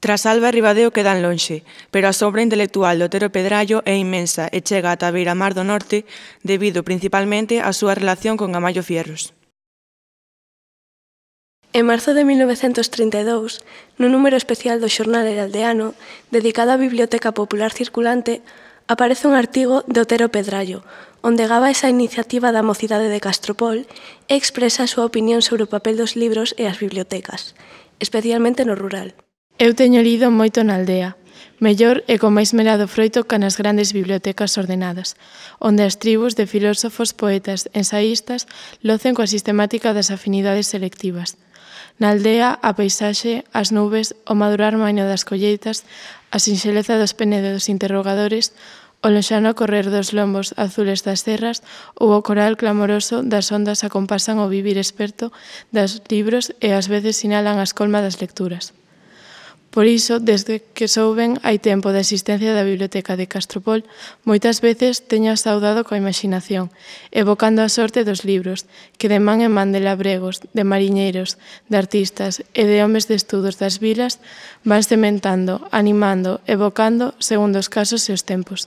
Tras Alba e Ribadeo quedan lonxe, pero a sobra intelectual do Otero Pedrallo é inmensa e chega ata Mar do Norte debido principalmente á súa relación con Gamallo Fierros. En marzo de 1932, no número especial do xornal El Aldeano, dedicado á Biblioteca Popular Circulante, aparece un artigo de Otero Pedrallo, onde gaba esa iniciativa da mocidade de Castropol e expresa a súa opinión sobre o papel dos libros e as bibliotecas, especialmente no rural. Eu teño lido moito na aldea, mellor e con máis melado froito ca nas grandes bibliotecas ordenadas, onde as tribus de filósofos, poetas, ensaístas locen coa sistemática das afinidades selectivas. Na aldea, a paisaxe, as nubes, o madurar maño das colleitas, a sinxeleza dos penedos interrogadores, o lonxano correr dos lombos azules das serras ou o coral clamoroso das ondas acompasan o vivir experto das libros e ás veces sinalan as colmas das lecturas. Por iso, desde que souben hai tempo da existencia da Biblioteca de Castropol, moitas veces teño saudado coa imaginación, evocando a sorte dos libros, que de man en man de labregos, de mariñeiros, de artistas e de homes de estudos das vilas, van cementando, animando, evocando, segundo os casos e os tempos.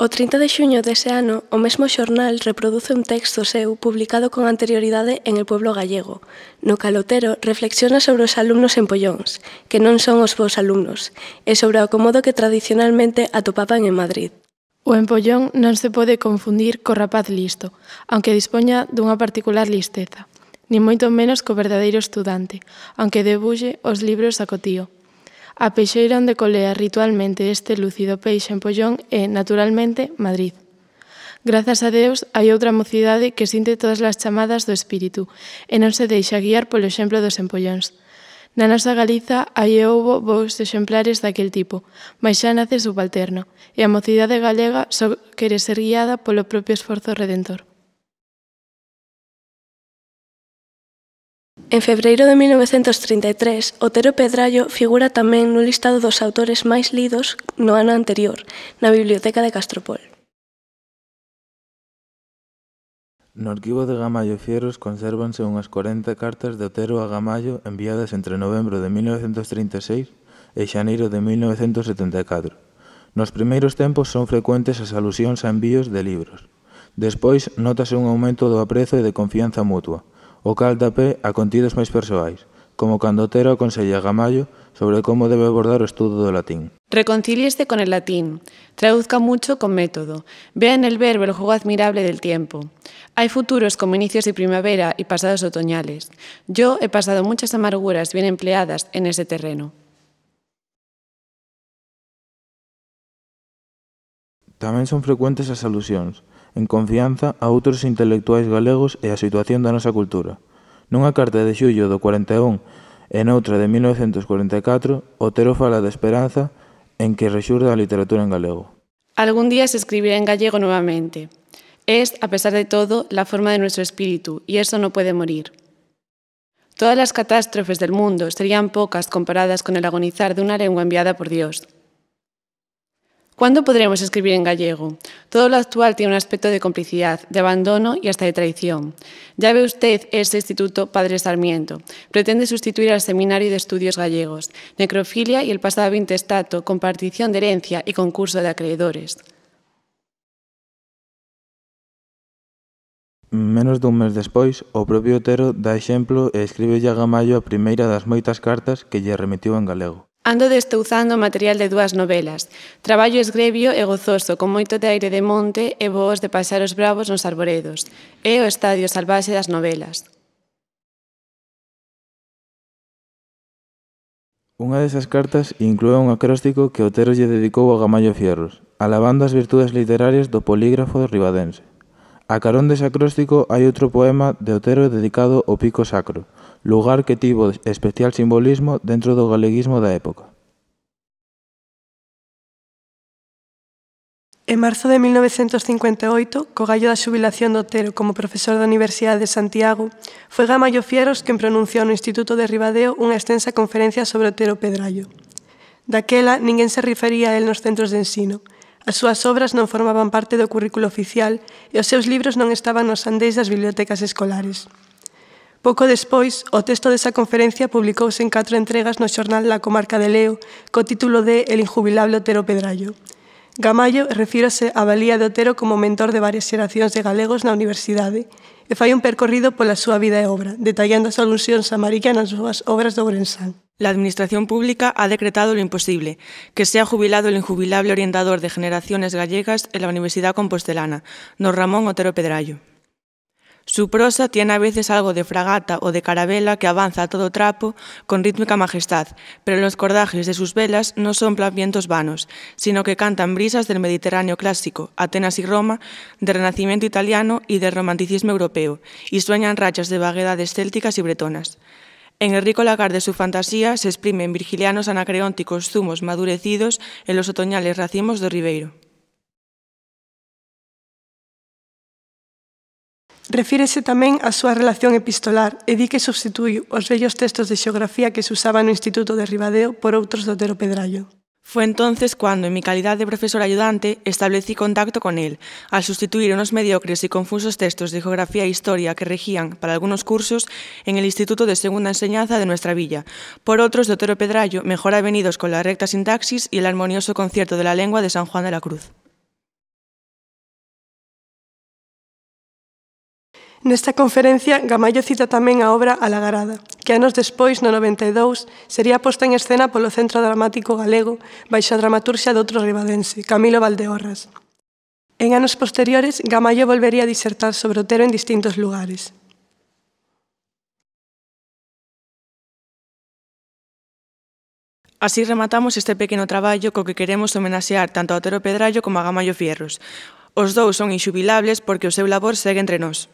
O 30 de xuño dese ano, o mesmo xornal reproduce un texto seu publicado con anterioridade en El Pueblo Gallego. No calotero reflexiona sobre os alumnos en Pollóns, que non son os vos alumnos, e sobre o acomodo que tradicionalmente atopaban en Madrid. O empollón non se pode confundir co rapaz listo, aunque dispoña dunha particular listeza, ni moito menos co verdadeiro estudante, aunque debulle os libros a cotío. A peixeira onde colea ritualmente este lúcido peixe en Pollón é, naturalmente, Madrid. Grazas a Deus, hai outra mocidade que sinte todas as chamadas do espírito e non se deixa guiar polo exemplo dos empollóns. Na nosa Galiza hai e houbo bons exemplares daquel tipo, mas xa nace subalterno, e a mocidade galega só quere ser guiada polo propio esforzo redentor. En febreiro de 1933, Otero Pedrallo figura tamén no listado dos autores máis lidos no ano anterior, na Biblioteca de Castropol. No arquivo de Gamallo Fieros consérvanse unhas 40 cartas de Otero a Gamallo enviadas entre novembro de 1936 e xaneiro de 1974. Nos primeiros tempos son frecuentes as alusións a envíos de libros. Despois, notase un aumento do aprezo e de confianza mutua, O Caldapé a contidos máis persoais, como Candotero Otero aconsella a sobre cómo debe abordar el estudo del latín. Reconcíliese con el latín, traduzca mucho con método, vea en el verbo el juego admirable del tiempo. Hay futuros como inicios de primavera y pasados otoñales. Yo he pasado muchas amarguras bien empleadas en ese terreno. También son frecuentes las alusiones. en confianza a outros intelectuais galegos e a situación da nosa cultura. Nunha carta de xullo do 41 e noutra de 1944, Otero fala de esperanza en que rexurda a literatura en galego. Algún día se escribirá en gallego nuevamente. Es, a pesar de todo, la forma de nuestro espíritu, y eso no puede morir. Todas las catástrofes del mundo serían pocas comparadas con el agonizar de una lengua enviada por Dios. ¿Cuándo podremos escribir en gallego? Todo lo actual tiene un aspecto de complicidad, de abandono y hasta de traición. Ya ve usted este instituto Padre Sarmiento. Pretende sustituir al Seminario de Estudios Gallegos, necrofilia y el pasado intestato, con partición de herencia y concurso de acreedores. Menos dun mes despois, o propio Otero dá exemplo e escribe xa Gamayo a primeira das moitas cartas que lle remitiu en galego. Ando destouzando o material de dúas novelas. Traballo esgrevio e gozoso, con moito de aire de monte e voos de os bravos nos arboredos. É o estadio salvaxe das novelas. Unha desas cartas inclúe un acróstico que Otero lle dedicou a Gamallo Fierros, alabando as virtudes literarias do polígrafo ribadense. A carón desacróstico acróstico hai outro poema de Otero dedicado ao pico sacro, lugar que tivo especial simbolismo dentro do galeguismo da época. En marzo de 1958, co gallo da xubilación do Otero como profesor da Universidade de Santiago, foi Gamayo Fieros quen pronunciou no Instituto de Ribadeo unha extensa conferencia sobre o Pedrallo. Daquela, ninguén se refería a él nos centros de ensino. As súas obras non formaban parte do currículo oficial e os seus libros non estaban nos andeis das bibliotecas escolares. Poco después, o texto de esa conferencia publicóse en cuatro entregas no jornal La Comarca de Leo, co título de El injubilable Otero Pedrallo. Gamayo refírase a valía de Otero como mentor de varias generaciones de galegos na universidade e fai un percorrido por súa vida de obra, detallando as alusións a Mariquia nas obras de Ourensán. La Administración Pública ha decretado lo imposible, que sea jubilado el injubilable orientador de generaciones gallegas en la Universidad Compostelana, don Ramón Otero Pedrallo. Su prosa tiene a veces algo de fragata o de carabela que avanza a todo trapo con rítmica majestad, pero los cordajes de sus velas no son vientos vanos, sino que cantan brisas del Mediterráneo clásico, Atenas y Roma, del Renacimiento italiano y del Romanticismo europeo, y sueñan rachas de vaguedades célticas y bretonas. En el rico lagar de su fantasía se exprimen virgilianos anacreónticos zumos madurecidos en los otoñales racimos de Ribeiro. Refírese también a su relación epistolar e di que substituiu los bellos textos de geografía que se usaban el Instituto de Ribadeo por otros de Otero Pedrallo. Fue entonces cuando, en mi calidad de profesor ayudante, establecí contacto con él, al sustituir unos mediocres y confusos textos de geografía e historia que regían para algunos cursos en el Instituto de Segunda Enseñanza de nuestra villa, por otros de Otero Pedrallo, mejor avenidos con la recta sintaxis y el armonioso concierto de la lengua de San Juan de la Cruz. Nesta conferencia, Gamayo cita tamén a obra A Lagarada, que anos despois, no 92, sería posta en escena polo Centro Dramático Galego baixo a dramaturxa doutro outro ribadense, Camilo Valdeorras. En anos posteriores, Gamayo volvería a disertar sobre Otero en distintos lugares, Así rematamos este pequeno traballo co que queremos homenaxear tanto a Otero Pedrallo como a Gamayo Fierros. Os dous son inxubilables porque o seu labor segue entre nós.